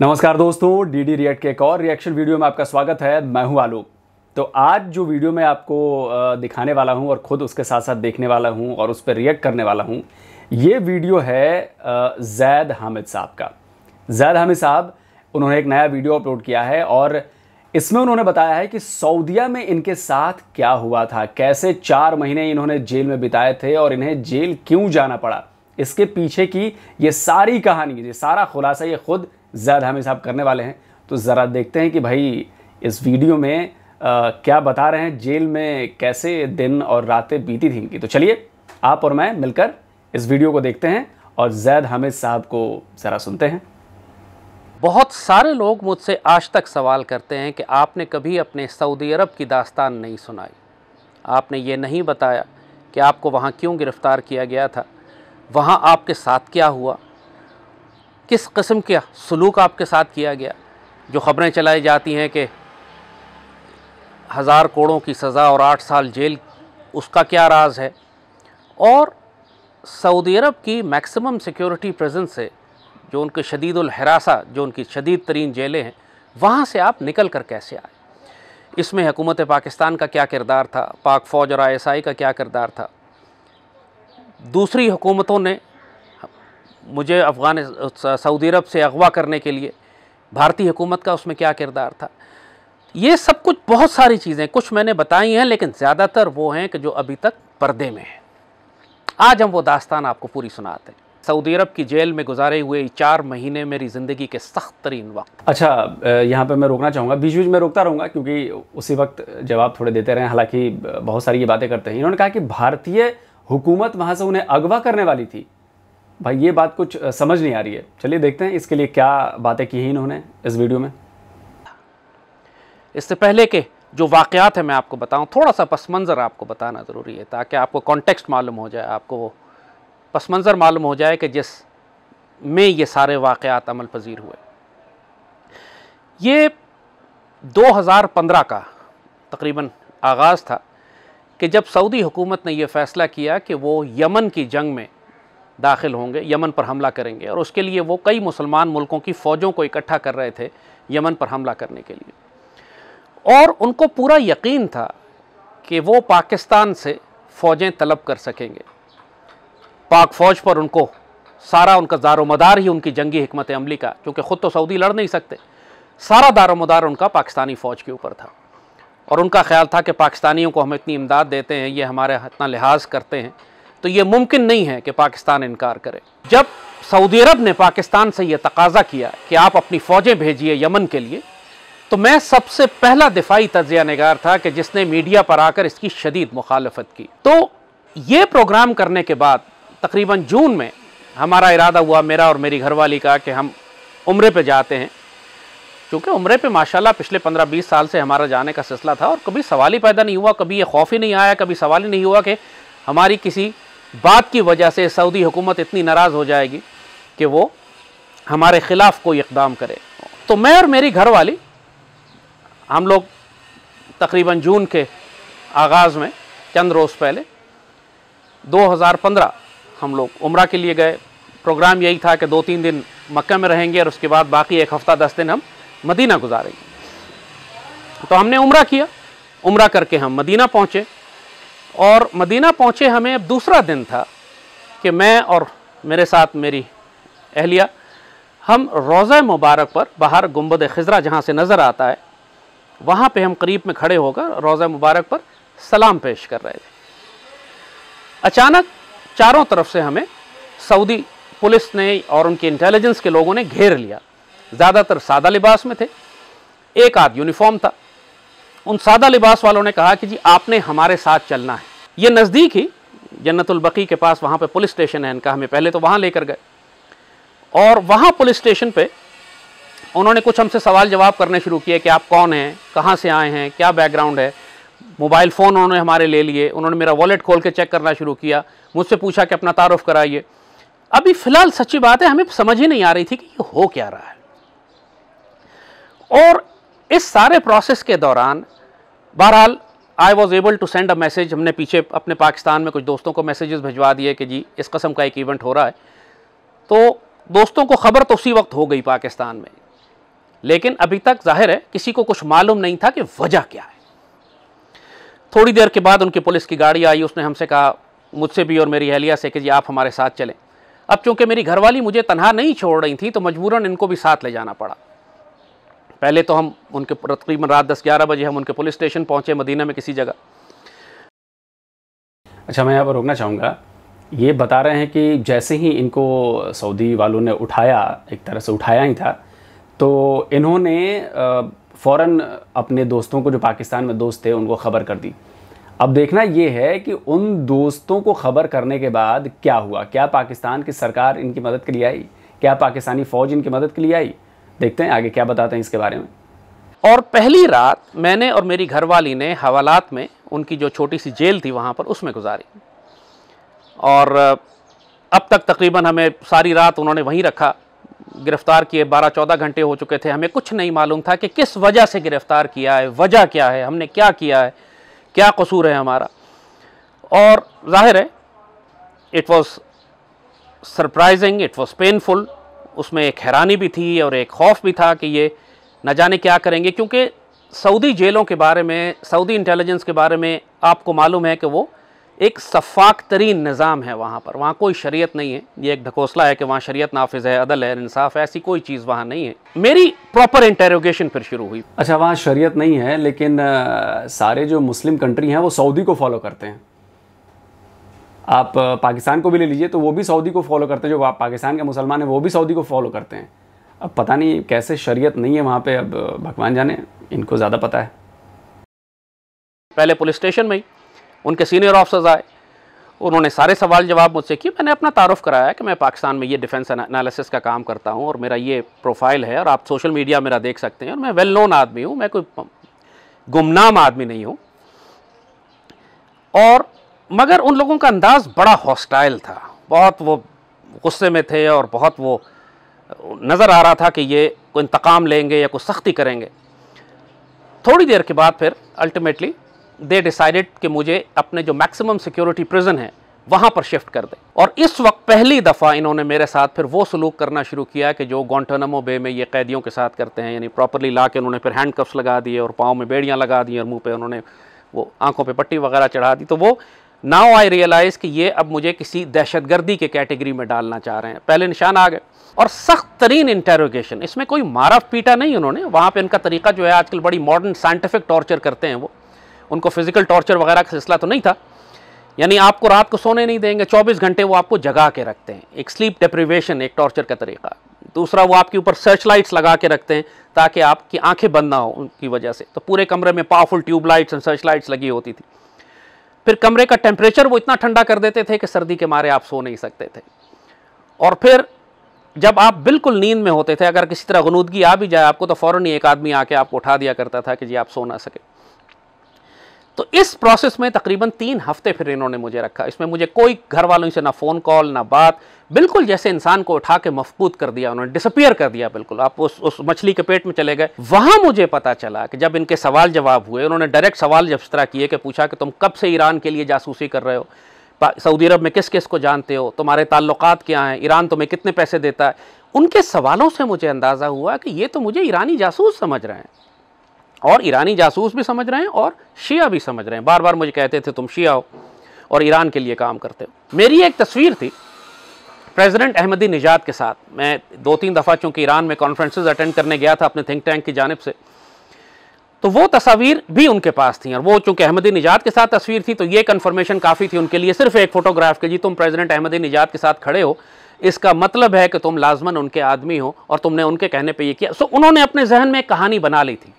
नमस्कार दोस्तों DD react के एक और रिएक्शन वीडियो में आपका स्वागत है मैं हूं आलोक तो आज जो वीडियो मैं आपको दिखाने वाला हूं और ख़ुद उसके साथ साथ देखने वाला हूं और उस पर रिएक्ट करने वाला हूं ये वीडियो है जैद हामिद साहब का जैद हामिद साहब उन्होंने एक नया वीडियो अपलोड किया है और इसमें उन्होंने बताया है कि सऊदिया में इनके साथ क्या हुआ था कैसे चार महीने इन्होंने जेल में बिताए थे और इन्हें जेल क्यों जाना पड़ा इसके पीछे की ये सारी कहानी ये सारा खुलासा ये खुद ज़्यादा हम हिसाब करने वाले हैं तो ज़रा देखते हैं कि भाई इस वीडियो में आ, क्या बता रहे हैं जेल में कैसे दिन और रातें बीती थी इनकी तो चलिए आप और मैं मिलकर इस वीडियो को देखते हैं और जैद हामिद साहब को ज़रा सुनते हैं बहुत सारे लोग मुझसे आज तक सवाल करते हैं कि आपने कभी अपने सऊदी अरब की दास्तान नहीं सुनाई आपने ये नहीं बताया कि आपको वहाँ क्यों गिरफ़्तार किया गया था वहाँ आपके साथ क्या हुआ किस कस्म का सलूक आपके साथ किया गया जो ख़बरें चलाई जाती हैं कि हज़ार करोड़ों की सज़ा और आठ साल जेल उसका क्या राज है और सऊदी अरब की मैक्सिमम सिक्योरिटी प्रेजेंस से जो उनके शदीदुलहरासा जो उनकी शदीद तरीन जेलें हैं वहाँ से आप निकल कर कैसे आए इसमें हुकूमत पाकिस्तान का क्या किरदार था पाक फ़ौज और आई का क्या किरदार था दूसरी हुकूमतों ने मुझे अफ़गान सऊदी अरब से अगवा करने के लिए भारतीय हुकूमत का उसमें क्या किरदार था ये सब कुछ बहुत सारी चीज़ें कुछ मैंने बताई हैं लेकिन ज़्यादातर वो हैं कि जो अभी तक पर्दे में हैं आज हम वो दास्तान आपको पूरी सुनाते हैं सऊदी अरब की जेल में गुजारे हुए चार महीने मेरी ज़िंदगी के सख्त तरीन वक्त अच्छा यहाँ पे मैं रोकना चाहूँगा बीच बीच में रोकता रहूँगा क्योंकि उसी वक्त जवाब थोड़े देते रहे हालांकि बहुत सारी ये बातें करते हैं इन्होंने कहा कि भारतीय हुकूमत वहाँ से उन्हें अगवा करने वाली थी भाई ये बात कुछ समझ नहीं आ रही है चलिए देखते हैं इसके लिए क्या बातें की हैं इन्होंने इस वीडियो में इससे पहले के जो वाक़ात है मैं आपको बताऊं थोड़ा सा पस मंज़र आपको बताना ज़रूरी है ताकि आपको कॉन्टेक्स्ट मालूम हो जाए आपको वो पस मंज़र मालूम हो जाए कि जिस में ये सारे वाक़ात अमल पजीर हुए ये 2015 का तकरीबन आगाज़ था कि जब सऊदी हुकूमत ने यह फ़ैसला किया कि वो यमन की जंग में दाखिल होंगे यमन पर हमला करेंगे और उसके लिए वो कई मुसलमान मुल्कों की फ़ौजों को इकट्ठा कर रहे थे यमन पर हमला करने के लिए और उनको पूरा यकीन था कि वो पाकिस्तान से फ़ौजें तलब कर सकेंगे पाक फ़ौज पर उनको सारा उनका दारोमदार ही उनकी जंगी हमत अमली का क्योंकि ख़ुद तो सऊदी लड़ नहीं सकते सारा दारोमदार उनका पाकिस्तानी फ़ौज के ऊपर था और उनका ख्याल था कि पाकिस्तानियों को हम इतनी इमदाद देते हैं ये हमारे इतना लिहाज करते हैं तो ये मुमकिन नहीं है कि पाकिस्तान इनकार करे जब सऊदी अरब ने पाकिस्तान से यह तकाजा किया कि आप अपनी फ़ौजें भेजिए यमन के लिए तो मैं सबसे पहला दिफाई तजिया नगार था कि जिसने मीडिया पर आकर इसकी शदीद मुखालफत की तो ये प्रोग्राम करने के बाद तकरीबन जून में हमारा इरादा हुआ मेरा और मेरी घरवाली का कि हम उम्र पे जाते हैं क्योंकि उम्र पे माशाल्लाह पिछले 15-20 साल से हमारा जाने का सिलसिला था और कभी सवाल ही पैदा नहीं हुआ कभी ये खौफ ही नहीं आया कभी सवाल ही नहीं हुआ कि हमारी किसी बात की वजह से सऊदी हुकूमत इतनी नाराज़ हो जाएगी कि वो हमारे ख़िलाफ़ कोई इकदाम करे तो मैं और मेरी घर वाली हम लोग तकरीबन जून के आगाज़ में चंद रोज़ पहले 2015 हम लोग उम्र के लिए गए प्रोग्राम यही था कि दो तीन दिन मक्का में रहेंगे और उसके बाद बाकी एक हफ़्ता दस दिन हम मदीना गुजारेंगे तो हमने उम्र किया उम्र करके हम मदीना पहुँचे और मदीना पहुँचे हमें अब दूसरा दिन था कि मैं और मेरे साथ मेरी अहलिया हम रोज़ा मुबारक पर बाहर गुम्बद खजरा जहाँ से नज़र आता है वहाँ पे हम करीब में खड़े होकर रोज़ा मुबारक पर सलाम पेश कर रहे थे अचानक चारों तरफ से हमें सऊदी पुलिस ने और उनके इंटेलिजेंस के लोगों ने घेर लिया ज़्यादातर सादा लिबास में थे एक आध यूनिफॉर्म था उन सादा लिबास वालों ने कहा कि जी आपने हमारे साथ चलना है ये नज़दीक ही जन्नतुलबकी के पास वहाँ पे पुलिस स्टेशन है इनका हमें पहले तो वहाँ लेकर गए और वहाँ पुलिस स्टेशन पे उन्होंने कुछ हमसे सवाल जवाब करने शुरू किए कि आप कौन हैं कहाँ से आए हैं क्या बैकग्राउंड है मोबाइल फ़ोन उन्होंने हमारे ले लिए उन्होंने मेरा वॉलेट खोल के चेक करना शुरू किया मुझसे पूछा कि अपना तारफ़ कराइए अभी फ़िलहाल सच्ची बात है हमें समझ ही नहीं आ रही थी कि ये हो क्या रहा है और इस सारे प्रोसेस के दौरान बहरहाल I was able to send a message हमने पीछे अपने पाकिस्तान में कुछ दोस्तों को मैसेजेस भिजवा दिए कि जी इस कस्म का एक इवेंट हो रहा है तो दोस्तों को ख़बर तो उसी वक्त हो गई पाकिस्तान में लेकिन अभी तक जाहिर है किसी को कुछ मालूम नहीं था कि वजह क्या है थोड़ी देर के बाद उनकी पुलिस की गाड़ी आई उसने हमसे कहा मुझसे भी और मेरी अहलिया से कि जी आप हमारे साथ चलें अब चूँकि मेरी घरवाली मुझे तनहा नहीं छोड़ रही थी तो मजबूरन इनको भी साथ ले जाना पड़ा पहले तो हम उनके तकरीबन रात दस ग्यारह बजे हम उनके पुलिस स्टेशन पहुँचे मदीना में किसी जगह अच्छा मैं यहाँ पर रोकना चाहूँगा ये बता रहे हैं कि जैसे ही इनको सऊदी वालों ने उठाया एक तरह से उठाया ही था तो इन्होंने फ़ौर अपने दोस्तों को जो पाकिस्तान में दोस्त थे उनको ख़बर कर दी अब देखना ये है कि उन दोस्तों को ख़बर करने के बाद क्या हुआ क्या पाकिस्तान की सरकार इनकी मदद के लिए आई क्या पाकिस्तानी फ़ौज इनकी मदद के लिए आई देखते हैं आगे क्या बताते हैं इसके बारे में और पहली रात मैंने और मेरी घरवाली ने हवालात में उनकी जो छोटी सी जेल थी वहाँ पर उसमें गुजारी और अब तक तकरीबन हमें सारी रात उन्होंने वहीं रखा गिरफ़्तार किए 12-14 घंटे हो चुके थे हमें कुछ नहीं मालूम था कि किस वजह से गिरफ़्तार किया है वजह क्या है हमने क्या किया है क्या कसूर है हमारा और जाहिर है it was surprising it was painful उसमें एक हैरानी भी थी और एक खौफ भी था कि ये न जाने क्या करेंगे क्योंकि सऊदी जेलों के बारे में सऊदी इंटेलिजेंस के बारे में आपको मालूम है कि वो एक शफाक तरीन निज़ाम है वहाँ पर वहाँ कोई शरीयत नहीं है ये एक ढकोसला है कि वहाँ शरीयत नाफिज है अदल है इंसाफ है ऐसी कोई चीज़ वहाँ नहीं है मेरी प्रॉपर इंटेरोगेशन फिर शुरू हुई अच्छा वहाँ शरीयत नहीं है लेकिन सारे जो मुस्लिम कंट्री हैं वो सऊदी को फॉलो करते हैं आप पाकिस्तान को भी ले लीजिए तो वो भी सऊदी को फॉलो करते हैं जो पाकिस्तान के मुसलमान हैं वो भी सऊदी को फॉलो करते हैं अब पता नहीं कैसे शरीयत नहीं है वहाँ पे अब भगवान जाने इनको ज़्यादा पता है पहले पुलिस स्टेशन में ही उनके सीनियर ऑफिसर्स आए उन्होंने सारे सवाल जवाब मुझसे किए मैंने अपना तारफ़ कराया कि मैं पाकिस्तान में ये डिफेंस एनालिसिस का काम करता हूँ और मेरा ये प्रोफाइल है और आप सोशल मीडिया मेरा देख सकते हैं और मैं वेल नोन आदमी हूँ मैं कोई गुमनाम आदमी नहीं हूँ और मगर उन लोगों का अंदाज़ बड़ा हॉस्टाइल था बहुत वो गुस्से में थे और बहुत वो नज़र आ रहा था कि ये कोई इंतकाम लेंगे या कोई सख्ती करेंगे थोड़ी देर के बाद फिर अल्टीमेटली दे डिसाइडेड कि मुझे अपने जो मैक्सिमम सिक्योरिटी प्रिजन है वहाँ पर शिफ्ट कर दें और इस वक्त पहली दफ़ा इन्होंने मेरे साथ फिर वो सलूक करना शुरू किया कि जो गोंटनमो बे में ये कैदियों के साथ करते हैं यानी प्रॉपरली ला के उन्होंने फिर हैंड कप्स लगा दिए और पाँव में बेड़ियाँ लगा दी और मुँह पर उन्होंने वो आँखों पर पट्टी वगैरह चढ़ा दी तो वो नाउ आई रियलाइज़ कि ये अब मुझे किसी दहशतगर्दी के कैटेगरी में डालना चाह रहे हैं पहले निशान आ गए और सख्त तरीन इंटेरोगेशन इसमें कोई मारा पीटा नहीं उन्होंने वहाँ पर इनका तरीका जो है आजकल बड़ी मॉडर्न साइंटिफिक टॉर्चर करते हैं वो उनको फिजिकल टॉर्चर वगैरह का सिलसिला तो नहीं था यानी आपको रात को सोने नहीं देंगे 24 घंटे वो आपको जगा के रखते हैं एक स्लीप डिप्रिवेशन एक टॉर्चर का तरीका दूसरा वो आपके ऊपर सर्च लाइट्स लगा के रखते हैं ताकि आपकी आंखें बंद ना हो उनकी वजह से तो पूरे कमरे में powerful tubelights and search lights लगी होती थी फिर कमरे का टेम्परेचर वो इतना ठंडा कर देते थे कि सर्दी के मारे आप सो नहीं सकते थे और फिर जब आप बिल्कुल नींद में होते थे अगर किसी तरह गनूदगी आ भी जाए आपको तो फ़ौर ही एक आदमी आके आपको उठा दिया करता था कि जी आप सो ना सके तो इस प्रोसेस में तकरीबन तीन हफ्ते फिर इन्होंने मुझे रखा इसमें मुझे कोई घर वालों से ना फ़ोन कॉल ना बात बिल्कुल जैसे इंसान को उठा के मफबूत कर दिया उन्होंने डिसअपियर कर दिया बिल्कुल आप उस उस मछली के पेट में चले गए वहाँ मुझे पता चला कि जब इनके सवाल जवाब हुए उन्होंने डायरेक्ट सवाल जब तरह किए कि पूछा कि तुम कब से ईरान के लिए जासूसी कर रहे हो सऊदी अरब में किस किस को जानते हो तुम्हारे ताल्लुकात क्या हैं ईरान तुम्हें कितने पैसे देता है उनके सवालों से मुझे अंदाज़ा हुआ कि ये तो मुझे ईरानी जासूस समझ रहे हैं और ईरानी जासूस भी समझ रहे हैं और शिया भी समझ रहे हैं बार बार मुझे कहते थे तुम शिया हो और ईरान के लिए काम करते हो मेरी एक तस्वीर थी प्रेसिडेंट अहमदी निजात के साथ मैं दो तीन दफ़ा चूँकि ईरान में कॉन्फ्रेंसेज अटेंड करने गया था अपने थिंक टैंक की जानब से तो वो तस्वीर भी उनके पास थी और वो चूँकि अहमदी निजात के साथ तस्वीर थी तो ये कन्फर्मेशन काफ़ी थी उनके लिए सिर्फ एक फ़ोटोग्राफ के जी तुम प्रेसिडेंट अहमदी निजात के साथ खड़े हो इसका मतलब है कि तुम लाजमन उनके आदमी हो और तुमने उनके कहने पे ये किया सो उन्होंने अपने जहन में एक कहानी बना ली थी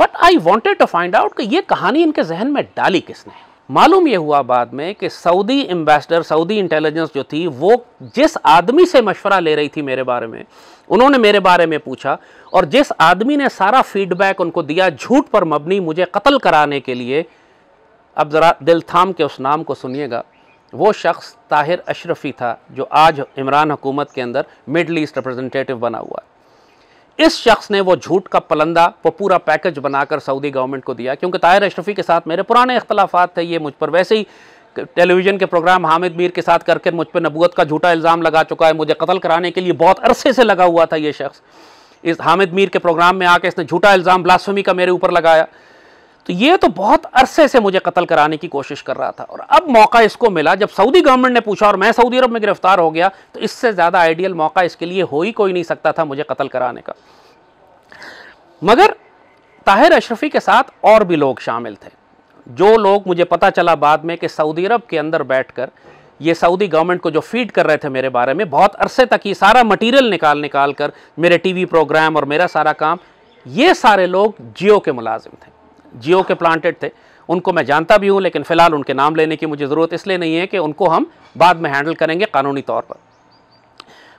but I wanted to find out कि ये कहानी इनके जहन में डाली किसने मालूम ये हुआ बाद में कि सऊदी एम्बेसडर सऊदी इंटेलिजेंस जो थी वो जिस आदमी से मशवरा ले रही थी मेरे बारे में उन्होंने मेरे बारे में पूछा और जिस आदमी ने सारा फीडबैक उनको दिया झूठ पर मबनी मुझे कत्ल कराने के लिए अब ज़रा दिल थाम के उस नाम को सुनिएगा वो शख्स ताहिर अशरफी था जो आज इमरान हुकूमत के अंदर मिडल ईस्ट रिप्रेजेंटेटिव बना हुआ है इस शख्स ने वो झूठ का पलंदा वो पूरा पैकेज बनाकर सऊदी गवर्नमेंट को दिया क्योंकि ताहिर अशरफी के साथ मेरे पुराने अख्तलाफात थे ये मुझ पर वैसे ही टेलीविज़न के प्रोग्राम हामिद मीर के साथ करके मुझ पर नबूत का झूठा इल्ज़ाम लगा चुका है मुझे कत्ल कराने के लिए बहुत अरसे से लगा हुआ था ये शख्स इस हामिद मीर के प्रोग्राम में आके इसने झूठा इल्ज़ाम ब्लास्फमी का मेरे ऊपर लगाया तो ये तो बहुत अरसे से मुझे कत्ल कराने की कोशिश कर रहा था और अब मौका इसको मिला जब सऊदी गवर्नमेंट ने पूछा और मैं सऊदी अरब में गिरफ्तार हो गया तो इससे ज़्यादा आइडियल मौका इसके लिए हो ही कोई नहीं सकता था मुझे कत्ल कराने का मगर ताहिर अशरफी के साथ और भी लोग शामिल थे जो लोग मुझे पता चला बाद में कि सऊदी अरब के अंदर कर ये सऊदी गवर्नमेंट को जो फीड कर रहे थे मेरे बारे में बहुत अरसे तक ये सारा मटीरियल निकाल निकाल कर मेरे वी प्रोग्राम और मेरा सारा काम ये सारे लोग जियो के मुलाजिम थे जियो के प्लांटेड थे उनको मैं जानता भी हूँ लेकिन फ़िलहाल उनके नाम लेने की मुझे ज़रूरत इसलिए नहीं है कि उनको हम बाद में हैंडल करेंगे कानूनी तौर पर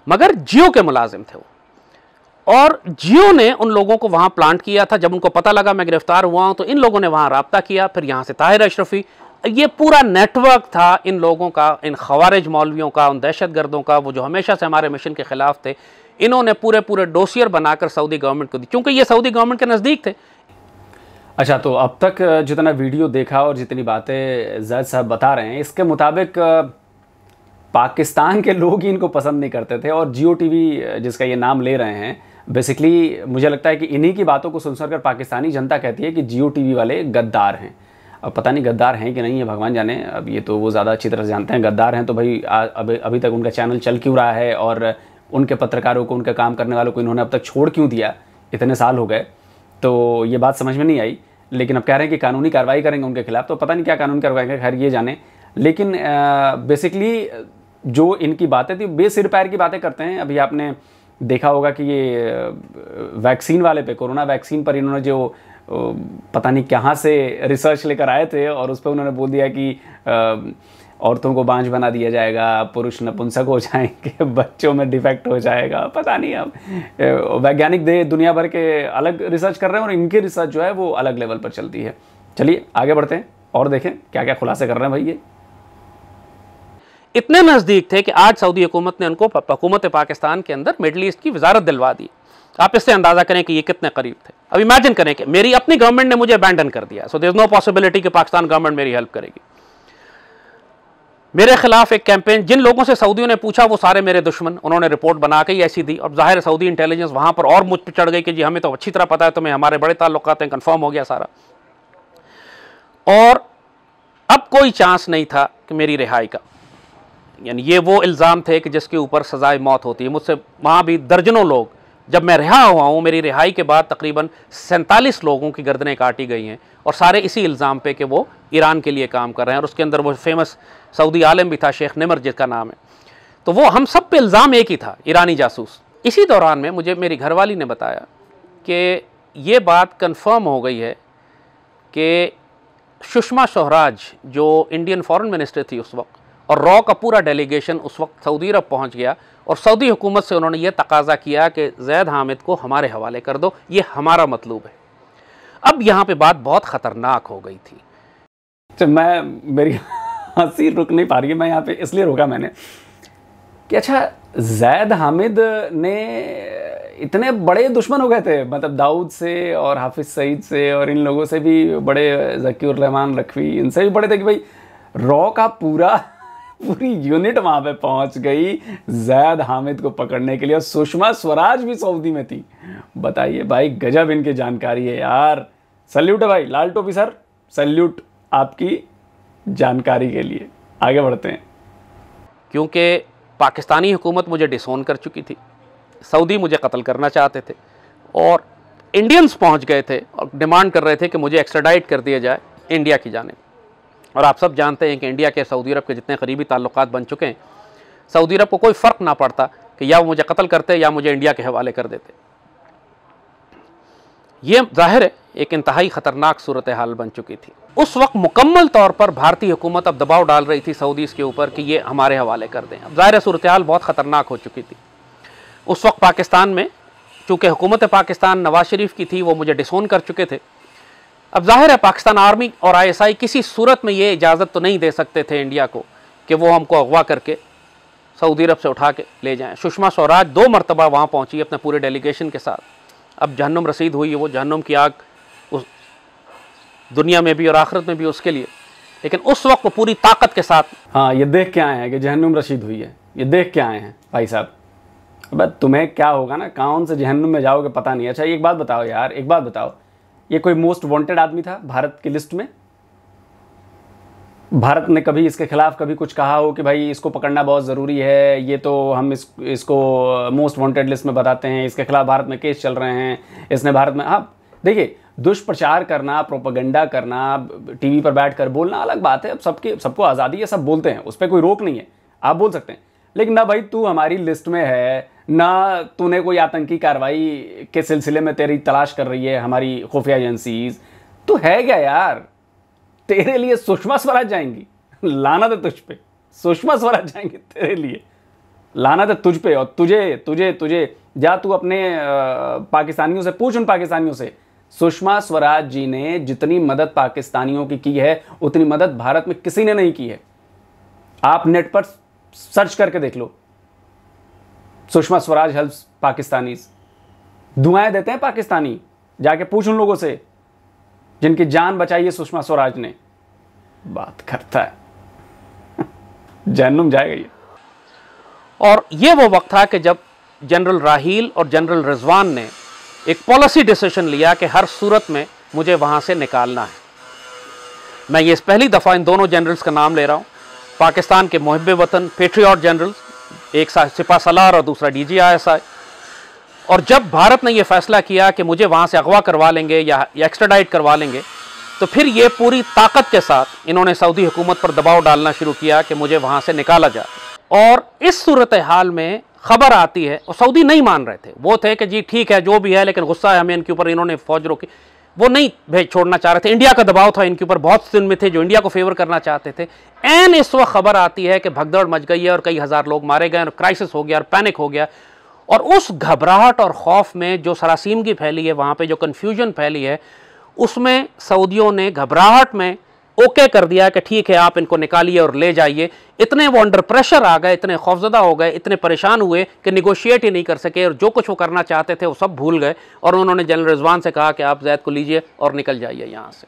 मगर जियो के मुलाजिम थे वो और जियो ने उन लोगों को वहाँ प्लांट किया था जब उनको पता लगा मैं गिरफ्तार हुआ हूँ तो इन लोगों ने वहाँ रबता किया फिर यहाँ से ताहिर अशरफी ये पूरा नेटवर्क था इन लोगों का इन खवारिज मौलवियों का उन दहशत गर्दों का वो जो हमेशा से हमारे मिशन के ख़िलाफ़ थे इन्होंने पूरे पूरे डोसियर बनाकर सऊदी गवर्नमेंट को दी क्योंकि ये सऊदी गवर्नमेंट के नज़दीक थे अच्छा तो अब तक जितना वीडियो देखा और जितनी बातें जैद साहब बता रहे हैं इसके मुताबिक पाकिस्तान के लोग ही इनको पसंद नहीं करते थे और जियो टी जिसका ये नाम ले रहे हैं बेसिकली मुझे लगता है कि इन्हीं की बातों को सुनसर कर पाकिस्तानी जनता कहती है कि जियो टी वाले गद्दार हैं अब पता नहीं गद्दार हैं कि नहीं है भगवान जाने अब ये तो वो ज़्यादा अच्छी तरह से जानते हैं गद्दार हैं तो भाई अभी अभी तक उनका चैनल चल क्यों रहा है और उनके पत्रकारों को उनके काम करने वालों को इन्होंने अब तक छोड़ क्यों दिया इतने साल हो गए तो ये बात समझ में नहीं आई लेकिन अब कह रहे हैं कि कानूनी कार्रवाई करेंगे उनके खिलाफ तो पता नहीं क्या कानूनी कार्रवाई खैर ये जाने लेकिन बेसिकली जो इनकी बातें थी बेसिर पैर की बातें करते हैं अभी आपने देखा होगा कि ये वैक्सीन वाले पे कोरोना वैक्सीन पर इन्होंने जो पता नहीं कहाँ से रिसर्च लेकर आए थे और उस पर उन्होंने बोल दिया कि आ, औरतों को बांझ बना दिया जाएगा पुरुष नपुंसक हो जाएंगे बच्चों में डिफेक्ट हो जाएगा पता नहीं अब वैज्ञानिक दे दुनिया भर के अलग रिसर्च कर रहे हैं और इनकी रिसर्च जो है वो अलग लेवल पर चलती है चलिए आगे बढ़ते हैं और देखें क्या क्या खुलासे कर रहे हैं भाई ये इतने नज़दीक थे कि आज सऊदी हुकूमत ने उनको हुकूमत पाकिस्तान के अंदर मिडल ईस्ट की वजारत दिलवा दी आप इससे अंदाजा करें कि ये कितने करीब थे अब इमेजिन करें कि मेरी अपनी गवर्नमेंट ने मुझे अबैंडन कर दिया so there is no possibility कि पाकिस्तान गवर्नमेंट मेरी हेल्प करेगी मेरे खिलाफ एक कैंपेन जिन लोगों से सऊदियों ने पूछा वो सारे मेरे दुश्मन उन्होंने रिपोर्ट बना के ही ऐसी दी और जाहिर सऊदी इंटेलिजेंस वहाँ पर और मुझ पर चढ़ गई कि जी हमें तो अच्छी तरह पता है तुम्हें हमारे बड़े ताल्लुक हैं कन्फर्म हो गया सारा और अब कोई चांस नहीं था कि मेरी रिहाई का यानी ये वो इल्ज़ाम थे कि जिसके ऊपर सज़ाए मौत होती है मुझसे वहाँ भी दर्जनों लोग जब मैं रिहा हुआ हूँ मेरी रिहाई के बाद तकरीबन सैंतालीस लोगों की गर्दनें काटी गई हैं और सारे इसी इल्ज़ाम पे कि वो ईरान के लिए काम कर रहे हैं और उसके अंदर वो फेमस सऊदी आलम भी था शेख निमर जिसका नाम है तो वो हम सब पे इल्ज़ाम एक ही था ईरानी जासूस इसी दौरान में मुझे मेरी घरवाली ने बताया कि ये बात कंफर्म हो गई है कि सुषमा स्वराज जो इंडियन फॉरेन मिनिस्टर थी उस वक्त और रॉ का पूरा डेलीगेशन उस वक्त सऊदी अरब पहुंच गया और सऊदी हुकूमत से उन्होंने ये तकाजा किया कि जैद हामिद को हमारे हवाले कर दो ये हमारा मतलूब है अब यहाँ पे बात बहुत ख़तरनाक हो गई थी तो मैं मेरी हंसी रुक नहीं पा रही है मैं यहाँ पे इसलिए रोका मैंने कि अच्छा जैद हामिद ने इतने बड़े दुश्मन हो गए थे मतलब दाऊद से और हाफिज़ सईद से और इन लोगों से भी बड़े जकीर रहमान रखवी इनसे भी बड़े थे कि भाई रॉ का पूरा पूरी यूनिट वहाँ पे पहुँच गई जैद हामिद को पकड़ने के लिए और सुषमा स्वराज भी सऊदी में थी बताइए भाई गजब इनकी जानकारी है यार सल्यूट है भाई लाल टोपी सर सल्यूट आपकी जानकारी के लिए आगे बढ़ते हैं क्योंकि पाकिस्तानी हुकूमत मुझे डिसोन कर चुकी थी सऊदी मुझे कत्ल करना चाहते थे और इंडियंस पहुंच गए थे और डिमांड कर रहे थे कि मुझे एक्स्ट्राडाइट कर दिया जाए इंडिया की जाने और आप सब जानते हैं कि इंडिया के सऊदी अरब के जितने करीबी ताल्लुक बन चुके हैं सऊदी अरब को कोई फ़र्क ना पड़ता कि या वो मुझे कत्ल करते या मुझे इंडिया के हवाले कर देते ये जाहिर है एक इंतहाई ख़तरनाक सूरत हाल बन चुकी थी उस वक्त मुकम्मल तौर पर भारतीय हुकूमत अब दबाव डाल रही थी सऊदीज़ के ऊपर कि ये हमारे हवाले कर दें अब ज़ाहिर सूरत हाल बहुत ख़तरनाक हो चुकी थी उस वक्त पाकिस्तान में चूँकि हुकूमत पाकिस्तान नवाज शरीफ की थी वो मुझे डिसोन कर चुके थे अब जाहिर है पाकिस्तान आर्मी और आईएसआई किसी सूरत में ये इजाज़त तो नहीं दे सकते थे इंडिया को कि वो हमको अगवा करके सऊदी अरब से उठा के ले जाएं सुषमा स्वराज दो मरतबा वहाँ पहुँची अपने पूरे डेलीगेशन के साथ अब जहन्नुम रसीद हुई वो जहन्नुम की आग दुनिया में भी और आखिरत में भी उसके लिए लेकिन उस वक्त वो पूरी ताकत के साथ हाँ ये देख के आए हैं कि जहनुम रशीद हुई है ये देख के आए हैं भाई साहब अब तुम्हें क्या होगा ना कौन से जहनुम में जाओगे पता नहीं अच्छा एक बात बताओ यार एक बात बताओ ये कोई मोस्ट वांटेड आदमी था भारत की लिस्ट में भारत ने कभी इसके खिलाफ कभी कुछ कहा हो कि भाई इसको पकड़ना बहुत ज़रूरी है ये तो हम इस इसको मोस्ट वांटेड लिस्ट में बताते हैं इसके खिलाफ भारत में केस चल रहे हैं इसने भारत में हाँ देखिए दुष्प्रचार करना प्रोपागेंडा करना टीवी पर बैठ कर बोलना अलग बात है अब सबके सबको आज़ादी है सब बोलते हैं उस पर कोई रोक नहीं है आप बोल सकते हैं लेकिन ना भाई तू हमारी लिस्ट में है ना तूने कोई आतंकी कार्रवाई के सिलसिले में तेरी तलाश कर रही है हमारी खुफिया एजेंसीज तो है क्या यार तेरे लिए सुषमा स्वराज जाएंगी लाना तो तुझ पे सुषमा स्वराज जाएंगे तेरे लिए लाना तो तुझ पे और तुझे तुझे तुझे जा तू अपने पाकिस्तानियों से पूछ उन पाकिस्तानियों से सुषमा स्वराज जी ने जितनी मदद पाकिस्तानियों की की है उतनी मदद भारत में किसी ने नहीं की है आप नेट पर सर्च करके देख लो सुषमा स्वराज हेल्प पाकिस्तानी दुआएं देते हैं पाकिस्तानी जाके पूछ उन लोगों से जिनकी जान बचाई है सुषमा स्वराज ने बात करता है जहनुम जाएगा ये और ये वो वक्त था कि जब जनरल राहील और जनरल रिजवान ने एक पॉलिसी डिसीजन लिया कि हर सूरत में मुझे वहाँ से निकालना है मैं ये पहली दफ़ा इन दोनों जनरल्स का नाम ले रहा हूँ पाकिस्तान के महब वतन पेट्रियाट जनरल्स एक सिपा सलार और दूसरा डी जी और जब भारत ने यह फैसला किया कि मुझे वहाँ से अगवा करवा लेंगे या, या एक्स्ट्राडाइट करवा लेंगे तो फिर ये पूरी ताकत के साथ इन्होंने सऊदी हुकूमत पर दबाव डालना शुरू किया कि मुझे वहाँ से निकाला जाए और इस सूरत हाल में खबर आती है और सऊदी नहीं मान रहे थे वो थे कि जी ठीक है जो भी है लेकिन गुस्सा है हमें इनके ऊपर इन्होंने फौज रोकी वो नहीं भेज छोड़ना चाह रहे थे इंडिया का दबाव था इनके ऊपर बहुत दिन में थे जो इंडिया को फेवर करना चाहते थे एन इस वक्त खबर आती है कि भगदड़ मच गई है और कई हज़ार लोग मारे गए और क्राइसिस हो गया और पैनिक हो गया और उस घबराहट और खौफ में जो सरासीमगी फैली है वहाँ पर जो कन्फ्यूजन फैली है उसमें सऊदियों ने घबराहट में ओके कर दिया कि ठीक है आप इनको निकालिए और ले जाइए इतने वो अंडर प्रेशर आ गए इतने खौफजदा हो गए इतने परेशान हुए कि निगोशिएट ही नहीं कर सके और जो कुछ वो करना चाहते थे वो सब भूल गए और उन्होंने जनरल रिजवान से कहा कि आप जैद को लीजिए और निकल जाइए यहाँ से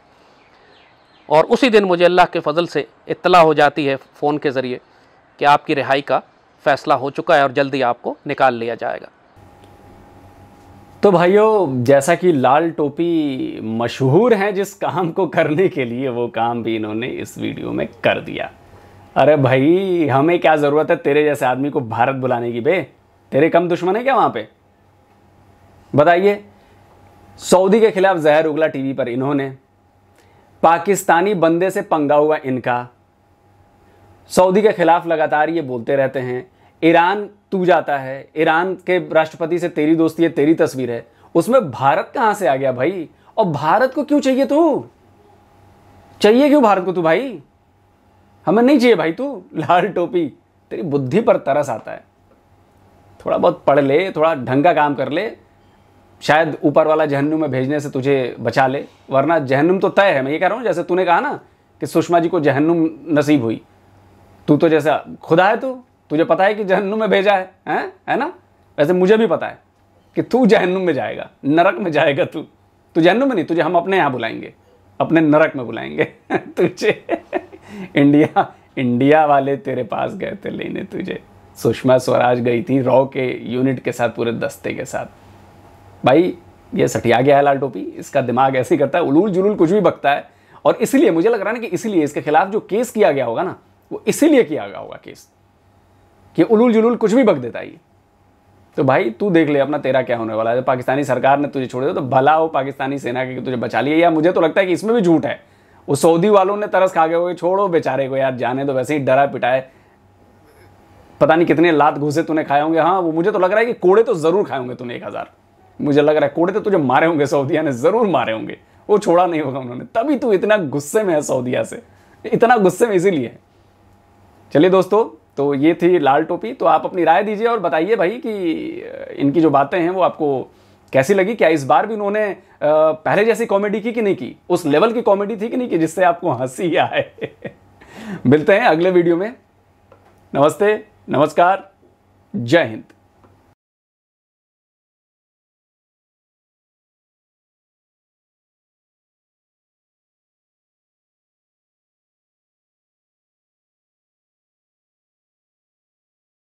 और उसी दिन मुझे अल्लाह के फजल से इतला हो जाती है फ़ोन के ज़रिए कि आपकी रिहाई का फ़ैसला हो चुका है और जल्दी आपको निकाल लिया जाएगा तो भाइयों जैसा कि लाल टोपी मशहूर हैं जिस काम को करने के लिए वो काम भी इन्होंने इस वीडियो में कर दिया अरे भाई हमें क्या ज़रूरत है तेरे जैसे आदमी को भारत बुलाने की बे तेरे कम दुश्मन है क्या वहाँ पे बताइए सऊदी के खिलाफ जहर उगला टीवी पर इन्होंने पाकिस्तानी बंदे से पंगा हुआ इनका सऊदी के खिलाफ लगातार ये बोलते रहते हैं ईरान तू जाता है ईरान के राष्ट्रपति से तेरी दोस्ती है तेरी तस्वीर है उसमें भारत कहाँ से आ गया भाई और भारत को क्यों चाहिए तू चाहिए क्यों भारत को तू भाई हमें नहीं चाहिए भाई तू लाल टोपी तेरी बुद्धि पर तरस आता है थोड़ा बहुत पढ़ ले थोड़ा ढंग का काम कर ले शायद ऊपर वाला जहन्नुम में भेजने से तुझे बचा ले वरना जहन्नुम तो तय है मैं ये कह रहा हूँ जैसे तूने कहा ना कि सुषमा जी को जहन्नुम नसीब हुई तू तो जैसा खुदा है तू तुझे पता है कि जहन्नुम में भेजा है हैं है ना वैसे मुझे भी पता है कि तू जहन्नुम में जाएगा नरक में जाएगा तू तू जहन्नुम में नहीं तुझे हम अपने यहाँ बुलाएंगे अपने नरक में बुलाएंगे तुझे इंडिया इंडिया वाले तेरे पास गए थे लेने तुझे सुषमा स्वराज गई थी रॉ के यूनिट के साथ पूरे दस्ते के साथ भाई ये सटिया गया है लाल टोपी इसका दिमाग ऐसे ही करता है उलूल जुलूल कुछ भी बकता है और इसलिए मुझे लग रहा है ना कि इसीलिए इसके खिलाफ जो केस किया गया होगा ना वो इसीलिए किया गया होगा केस ये उलूल जुलूल कुछ भी बक देता है तो भाई तू देख ले अपना तेरा क्या होने वाला है पाकिस्तानी सरकार ने तुझे छोड़ दिया तो भला हो पाकिस्तानी सेना के तुझे बचा लिया या मुझे तो लगता है कि इसमें भी झूठ है वो सऊदी वालों ने तरस खा गए छोड़ो बेचारे को यार जाने तो वैसे ही डरा पिटाए पता नहीं कितने लात घूसे तूने खाए होंगे हाँ वो मुझे तो लग रहा है कि कोड़े तो ज़रूर खाए होंगे तूने एक हज़ार मुझे लग रहा है कोड़े तो तुझे मारे होंगे सऊदिया ने ज़रूर मारे होंगे वो छोड़ा नहीं होगा उन्होंने तभी तू इतना गुस्से में है सऊदिया से इतना गुस्से में इसीलिए चलिए दोस्तों तो ये थी लाल टोपी तो आप अपनी राय दीजिए और बताइए भाई कि इनकी जो बातें हैं वो आपको कैसी लगी क्या इस बार भी उन्होंने पहले जैसी कॉमेडी की कि नहीं की उस लेवल की कॉमेडी थी कि नहीं की जिससे आपको हंसी आए मिलते हैं अगले वीडियो में नमस्ते नमस्कार जय हिंद